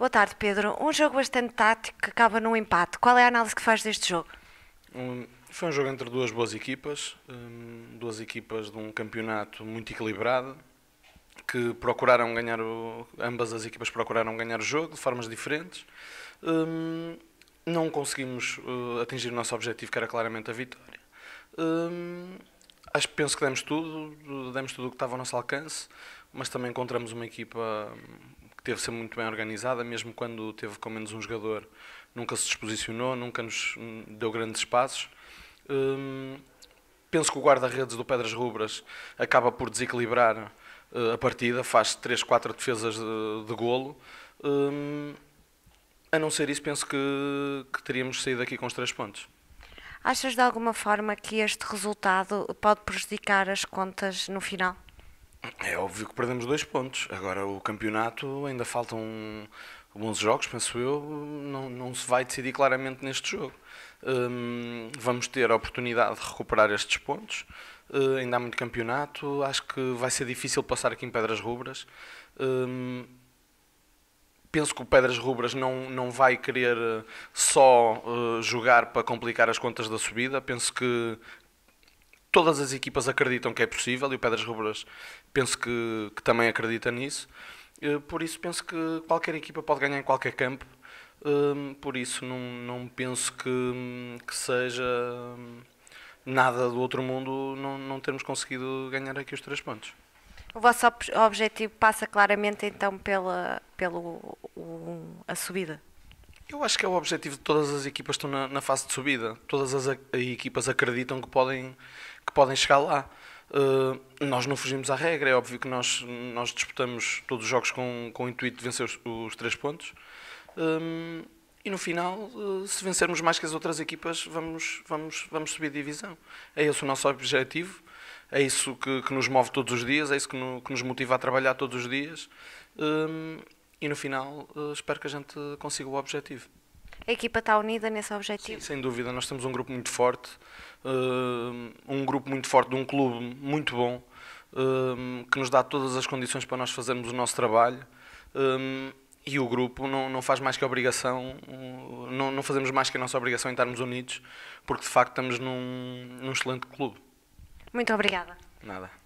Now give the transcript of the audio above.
Boa tarde, Pedro. Um jogo bastante tático que acaba num empate. Qual é a análise que faz deste jogo? Um, foi um jogo entre duas boas equipas, um, duas equipas de um campeonato muito equilibrado, que procuraram ganhar, o, ambas as equipas procuraram ganhar o jogo de formas diferentes. Um, não conseguimos uh, atingir o nosso objetivo, que era claramente a vitória. acho que penso que demos tudo, demos tudo o que estava ao nosso alcance, mas também encontramos uma equipa que teve ser muito bem organizada, mesmo quando teve com menos um jogador, nunca se disposicionou, nunca nos hum, deu grandes espaços. Hum, penso que o guarda-redes do Pedras Rubras acaba por desequilibrar eh, a partida, faz 3, 4 defesas de, de golo. Hum, a não ser isso, penso que, que teríamos saído aqui com os 3 pontos. Achas de alguma forma que este resultado pode prejudicar as contas no final? É óbvio que perdemos dois pontos. Agora, o campeonato ainda faltam 11 jogos, penso eu, não, não se vai decidir claramente neste jogo. Hum, vamos ter a oportunidade de recuperar estes pontos. Uh, ainda há muito campeonato. Acho que vai ser difícil passar aqui em Pedras Rubras. Hum, penso que o Pedras Rubras não, não vai querer eh, só uh, jogar para complicar as contas da subida. Penso que todas as equipas acreditam que é possível e o Pedras Rubras penso que, que também acredita nisso. Eh, por isso penso que qualquer equipa pode ganhar em qualquer campo. Ehm, por isso não, não penso que, que seja hum, nada do outro mundo não, não termos conseguido ganhar aqui os três pontos. O vosso objetivo passa claramente então pela pelo, o, a subida? Eu acho que é o objetivo de todas as equipas que estão na, na fase de subida. Todas as equipas acreditam que podem que podem chegar lá. Uh, nós não fugimos à regra, é óbvio que nós, nós disputamos todos os jogos com, com o intuito de vencer os, os três pontos. Eh, e no final, uh, se vencermos mais que as outras equipas, vamos, vamos, vamos subir a divisão. É esse o nosso objetivo, é isso que, que nos move todos os dias, é isso que, no, que nos motiva a trabalhar todos os dias. e no final, uh, espero que a gente consiga o objetivo a equipa está unida nesse objetivo? Sim, sem dúvida. Nós temos um grupo muito forte, eh, um grupo muito forte de um clube muito bom, eh, que nos dá todas as condições para nós fazermos o nosso trabalho. Eh, e o grupo não, não faz mais que a obrigação, não, não fazemos mais que a nossa obrigação em estarmos unidos, porque de facto estamos num, num excelente clube. Muito obrigada. Nada.